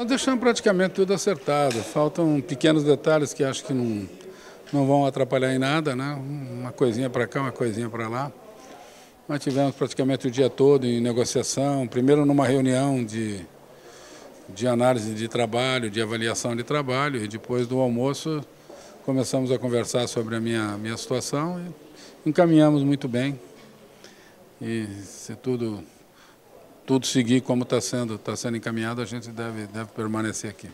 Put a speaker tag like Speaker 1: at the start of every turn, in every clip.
Speaker 1: Nós deixamos praticamente tudo acertado, faltam pequenos detalhes que acho que não, não vão atrapalhar em nada, né? uma coisinha para cá, uma coisinha para lá. Nós tivemos praticamente o dia todo em negociação, primeiro numa reunião de, de análise de trabalho, de avaliação de trabalho, e depois do almoço começamos a conversar sobre a minha, minha situação e encaminhamos muito bem. E se tudo tudo seguir como está sendo, tá sendo encaminhado, a gente deve, deve permanecer aqui.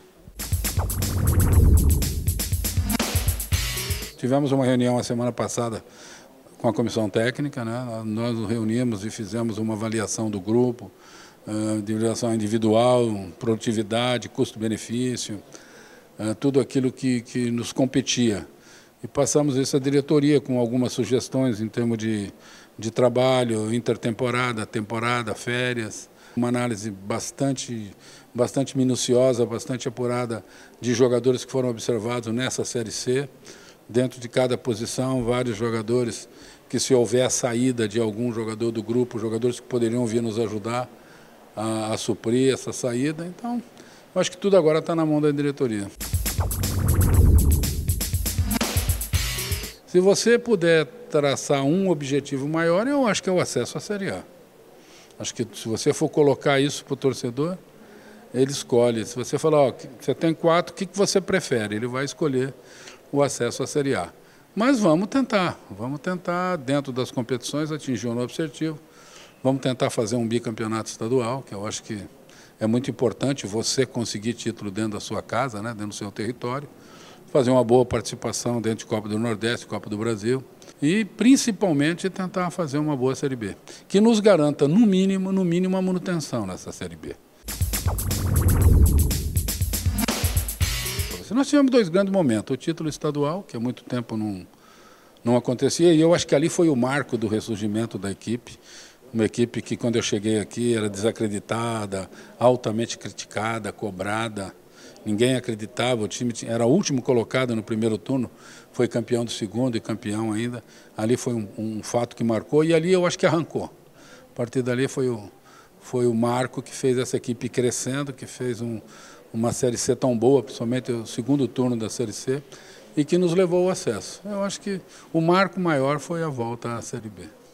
Speaker 1: Tivemos uma reunião a semana passada com a comissão técnica, né? nós nos reunimos e fizemos uma avaliação do grupo, eh, de avaliação individual, produtividade, custo-benefício, eh, tudo aquilo que, que nos competia e passamos isso à diretoria com algumas sugestões em termos de, de trabalho, intertemporada, temporada, férias, uma análise bastante, bastante minuciosa, bastante apurada de jogadores que foram observados nessa Série C. Dentro de cada posição, vários jogadores que se houver a saída de algum jogador do grupo, jogadores que poderiam vir nos ajudar a, a suprir essa saída. Então, eu acho que tudo agora está na mão da diretoria. Se você puder traçar um objetivo maior, eu acho que é o acesso à Série A. Acho que se você for colocar isso para o torcedor, ele escolhe. Se você falar, ó, você tem quatro, o que, você prefere? Ele vai escolher o acesso à Série A. Mas vamos tentar, vamos tentar, dentro das competições, atingir o um novo objetivo. Vamos tentar fazer um bicampeonato estadual, que eu acho que é muito importante você conseguir título dentro da sua casa, né, dentro do seu território fazer uma boa participação dentro de Copa do Nordeste, Copa do Brasil e principalmente tentar fazer uma boa Série B, que nos garanta no mínimo, no mínimo a manutenção nessa Série B. Nós tivemos dois grandes momentos, o título estadual, que há muito tempo não, não acontecia, e eu acho que ali foi o marco do ressurgimento da equipe, uma equipe que quando eu cheguei aqui era desacreditada, altamente criticada, cobrada, ninguém acreditava, o time era o último colocado no primeiro turno, foi campeão do segundo e campeão ainda. Ali foi um, um fato que marcou e ali eu acho que arrancou. A partir dali foi o, foi o Marco que fez essa equipe crescendo, que fez um, uma Série C tão boa, principalmente o segundo turno da Série C, e que nos levou ao acesso. Eu acho que o marco maior foi a volta à Série B.